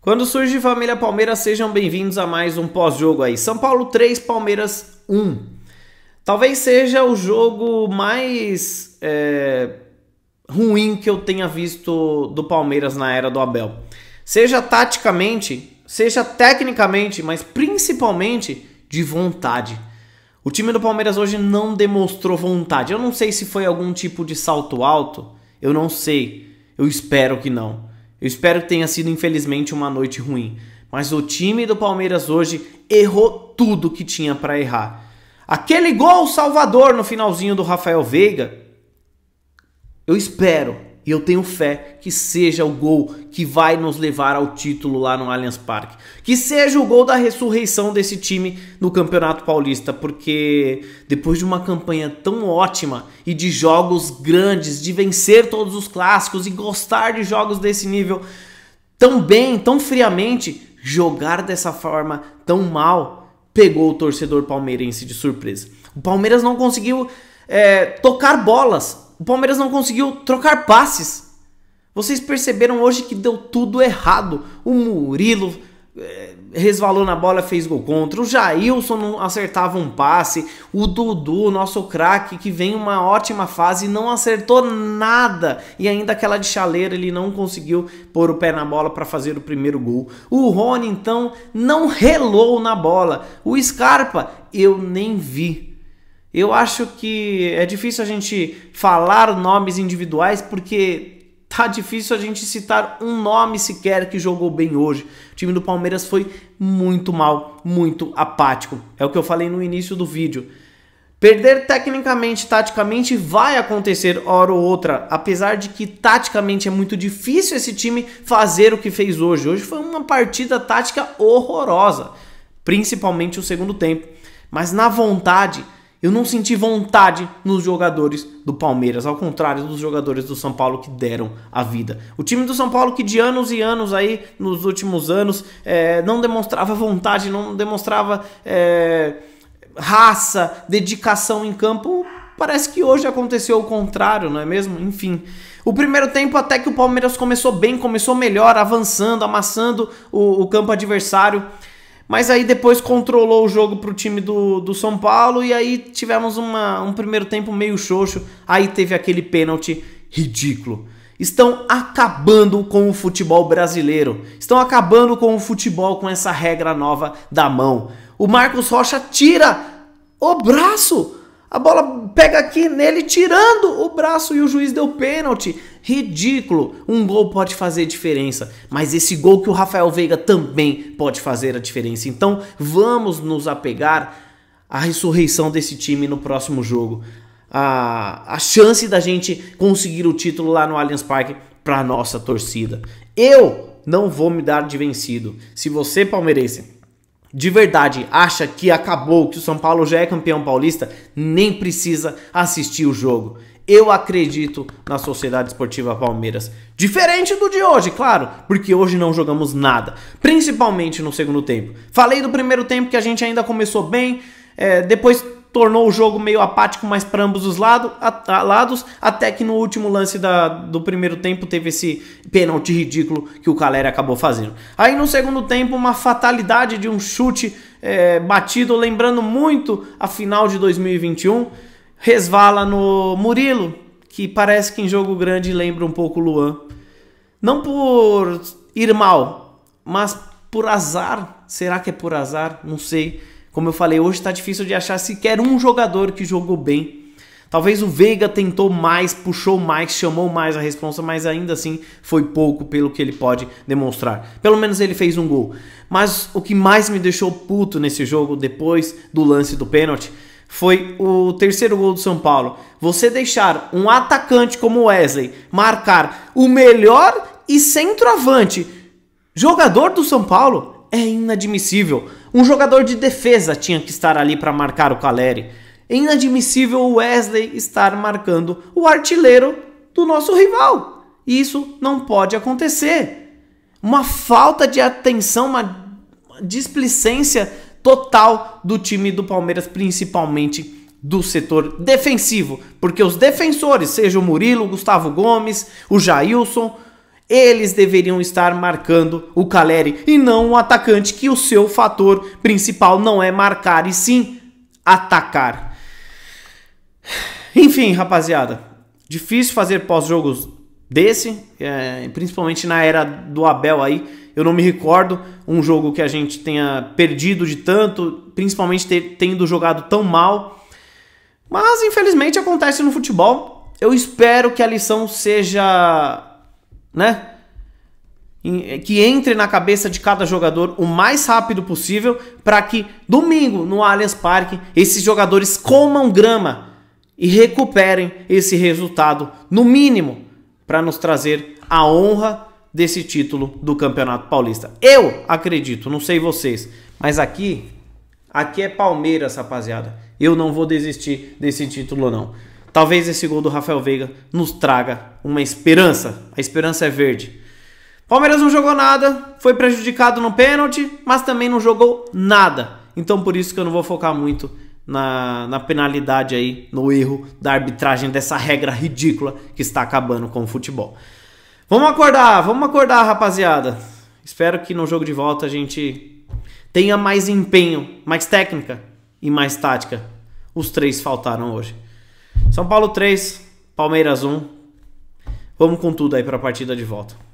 Quando surge família Palmeiras, sejam bem-vindos a mais um pós-jogo aí. São Paulo 3, Palmeiras 1. Talvez seja o jogo mais é, ruim que eu tenha visto do Palmeiras na era do Abel. Seja taticamente, seja tecnicamente, mas principalmente de vontade. O time do Palmeiras hoje não demonstrou vontade. Eu não sei se foi algum tipo de salto alto, eu não sei. Eu espero que não. Eu espero que tenha sido, infelizmente, uma noite ruim. Mas o time do Palmeiras hoje errou tudo que tinha para errar. Aquele gol salvador no finalzinho do Rafael Veiga, eu espero e eu tenho fé que seja o gol que vai nos levar ao título lá no Allianz Parque. Que seja o gol da ressurreição desse time no Campeonato Paulista, porque depois de uma campanha tão ótima e de jogos grandes, de vencer todos os clássicos e gostar de jogos desse nível tão bem, tão friamente, jogar dessa forma tão mal pegou o torcedor palmeirense de surpresa. O Palmeiras não conseguiu é, tocar bolas o Palmeiras não conseguiu trocar passes. Vocês perceberam hoje que deu tudo errado. O Murilo eh, resvalou na bola, fez gol contra. O Jailson não acertava um passe. O Dudu, nosso craque, que vem uma ótima fase, não acertou nada. E ainda aquela de chaleira, ele não conseguiu pôr o pé na bola para fazer o primeiro gol. O Rony, então, não relou na bola. O Scarpa, eu nem vi eu acho que é difícil a gente falar nomes individuais porque tá difícil a gente citar um nome sequer que jogou bem hoje. O time do Palmeiras foi muito mal, muito apático. É o que eu falei no início do vídeo. Perder tecnicamente, taticamente vai acontecer hora ou outra, apesar de que taticamente é muito difícil esse time fazer o que fez hoje. Hoje foi uma partida tática horrorosa, principalmente o segundo tempo. Mas na vontade, eu não senti vontade nos jogadores do Palmeiras, ao contrário dos jogadores do São Paulo que deram a vida. O time do São Paulo que de anos e anos aí, nos últimos anos, é, não demonstrava vontade, não demonstrava é, raça, dedicação em campo, parece que hoje aconteceu o contrário, não é mesmo? Enfim. O primeiro tempo até que o Palmeiras começou bem, começou melhor, avançando, amassando o, o campo adversário. Mas aí depois controlou o jogo para o time do, do São Paulo e aí tivemos uma, um primeiro tempo meio xoxo. Aí teve aquele pênalti ridículo. Estão acabando com o futebol brasileiro. Estão acabando com o futebol com essa regra nova da mão. O Marcos Rocha tira o braço a bola pega aqui nele, tirando o braço e o juiz deu pênalti. Ridículo. Um gol pode fazer diferença, mas esse gol que o Rafael Veiga também pode fazer a diferença. Então, vamos nos apegar à ressurreição desse time no próximo jogo. A, a chance da gente conseguir o título lá no Allianz Parque para nossa torcida. Eu não vou me dar de vencido. Se você palmeirense de verdade acha que acabou, que o São Paulo já é campeão paulista, nem precisa assistir o jogo. Eu acredito na Sociedade Esportiva Palmeiras. Diferente do de hoje, claro, porque hoje não jogamos nada, principalmente no segundo tempo. Falei do primeiro tempo que a gente ainda começou bem, é, depois tornou o jogo meio apático, mas para ambos os lado, a, a, lados, até que no último lance da, do primeiro tempo teve esse pênalti ridículo que o Caleri acabou fazendo. Aí no segundo tempo, uma fatalidade de um chute é, batido, lembrando muito a final de 2021, resvala no Murilo, que parece que em jogo grande lembra um pouco o Luan. Não por ir mal, mas por azar. Será que é por azar? Não sei como eu falei, hoje está difícil de achar sequer um jogador que jogou bem. Talvez o Veiga tentou mais, puxou mais, chamou mais a responsa, mas ainda assim foi pouco pelo que ele pode demonstrar. Pelo menos ele fez um gol. Mas o que mais me deixou puto nesse jogo, depois do lance do pênalti, foi o terceiro gol do São Paulo. Você deixar um atacante como Wesley marcar o melhor e centroavante jogador do São Paulo é inadmissível. Um jogador de defesa tinha que estar ali para marcar o Caleri. É inadmissível o Wesley estar marcando o artilheiro do nosso rival. Isso não pode acontecer. Uma falta de atenção, uma displicência total do time do Palmeiras, principalmente do setor defensivo, porque os defensores, seja o Murilo, o Gustavo Gomes, o Jailson, eles deveriam estar marcando o Caleri e não o atacante, que o seu fator principal não é marcar e sim atacar. Enfim, rapaziada, difícil fazer pós-jogos desse, é, principalmente na era do Abel aí. Eu não me recordo um jogo que a gente tenha perdido de tanto, principalmente ter, tendo jogado tão mal. Mas infelizmente acontece no futebol. Eu espero que a lição seja né? É, que entre na cabeça de cada jogador o mais rápido possível para que domingo no Allianz Parque esses jogadores comam grama e recuperem esse resultado, no mínimo, para nos trazer a honra desse título do Campeonato Paulista. Eu acredito, não sei vocês, mas aqui, aqui é Palmeiras, rapaziada. Eu não vou desistir desse título não. Talvez esse gol do Rafael Veiga nos traga uma esperança. A esperança é verde. Palmeiras não jogou nada, foi prejudicado no pênalti, mas também não jogou nada. Então por isso que eu não vou focar muito na, na penalidade aí, no erro da arbitragem dessa regra ridícula que está acabando com o futebol. Vamos acordar, vamos acordar, rapaziada. Espero que no jogo de volta a gente tenha mais empenho, mais técnica e mais tática. Os três faltaram hoje. São Paulo 3, Palmeiras 1. Vamos com tudo aí para a partida de volta.